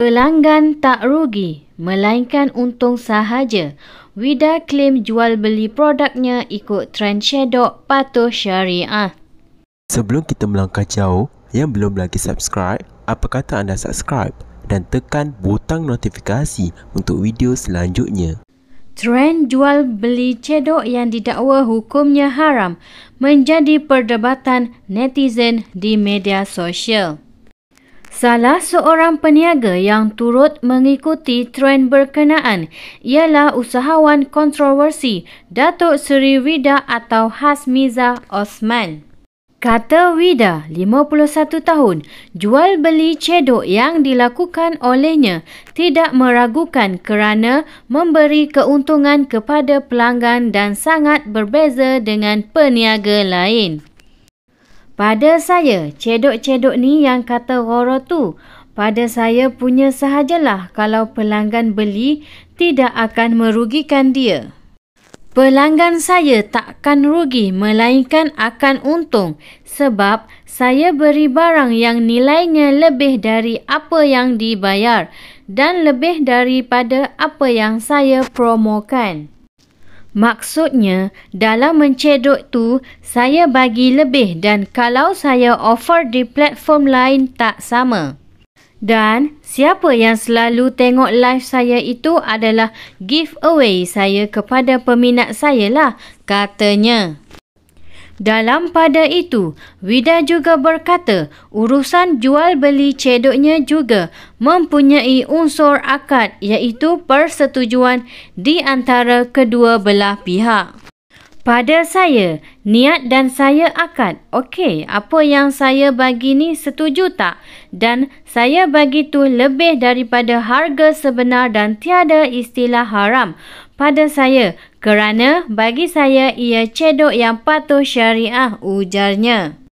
Pelanggan tak rugi, melainkan untung sahaja. Wida klaim jual beli produknya ikut trend shadow patuh syariah. Sebelum kita melangkah jauh, yang belum lagi subscribe, apa kata anda subscribe dan tekan butang notifikasi untuk video selanjutnya. Trend jual beli cedok yang didakwa hukumnya haram menjadi perdebatan netizen di media sosial. Salah seorang peniaga yang turut mengikuti tren berkenaan ialah usahawan kontroversi Datuk Seri Wida atau Hasmiza Osman. Kata Wida, 51 tahun, jual beli cedok yang dilakukan olehnya tidak meragukan kerana memberi keuntungan kepada pelanggan dan sangat berbeza dengan peniaga lain. Pada saya, cedok-cedok ni yang kata roro tu. Pada saya punya sahajalah kalau pelanggan beli tidak akan merugikan dia. Pelanggan saya takkan rugi melainkan akan untung sebab saya beri barang yang nilainya lebih dari apa yang dibayar dan lebih daripada apa yang saya promokan. Maksudnya, dalam mencedok tu, saya bagi lebih dan kalau saya offer di platform lain tak sama. Dan siapa yang selalu tengok live saya itu adalah giveaway saya kepada peminat saya lah, katanya. Dalam pada itu, Wida juga berkata urusan jual beli cedoknya juga mempunyai unsur akad iaitu persetujuan di antara kedua belah pihak. Pada saya, niat dan saya akad. Okey, apa yang saya bagi ni setuju tak? Dan saya bagi tu lebih daripada harga sebenar dan tiada istilah haram pada saya kerana bagi saya ia cedok yang patuh syariah ujarnya.